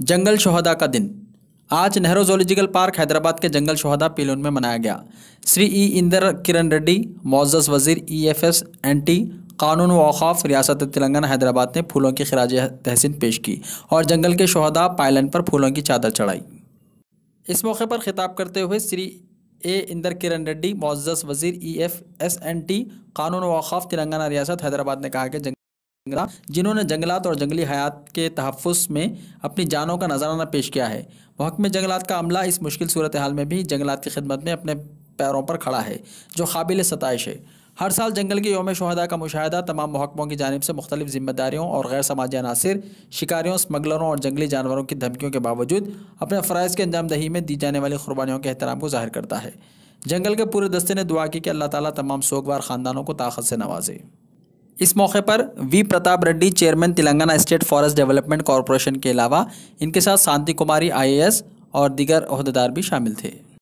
जंगल शहदा का दिन आज नेहरू जोलॉजिकल पार्क हैदराबाद के जंगल शोहदा पिलोन में मनाया गया श्री ई इंदर किरण रेड्डी मोजस वजीर E F S N T कानून व औकाफ रियासत तेलंगाना हैदराबाद ने फूलों की खराज तहसीन पेश की और जंगल के शहदा पायलन पर फूलों की चादर चढ़ाई इस मौके पर खिताब करते हुए श्री ए इंदर किरण रेड्डी मोजस वजीर E F S N T कानून व तेलंगाना रियासत हैदराबाद ने कहा कि सिंगरा जिन्होंने जंगलात और जंगली हयात के तहफ़ में अपनी जानों का नजराना पेश किया है महकमे जंगलात का अमला इस मुश्किल सूरत हाल में भी जंगलात की खिदमत में अपने पैरों पर खड़ा है जो काबिल सतश है हर साल जंगल के योम शहदा का मुशाह तमाम महकमों की जानब से मुख्तफ जिम्मेदारियों और गैर समाजी अनासर शिकारियों स्मगलरों और जंगली जानवरों की धमकियों के बावजूद अपने फ़रज़ के अंजाम दही में दी जाने वाली कुरबानियों के अहतराम को जाहिर करता है जंगल के पूरे दस्ते ने दुआ की कि अल्लाह ताली तमाम सोगवार ख़ानदानों को ताकत से नवाजे इस मौके पर V Pratap Reddy chairman Telangana state forest development corporation के अलावा इनके साथ शांति कुमारी आई और दीगर अहदेदार भी शामिल थे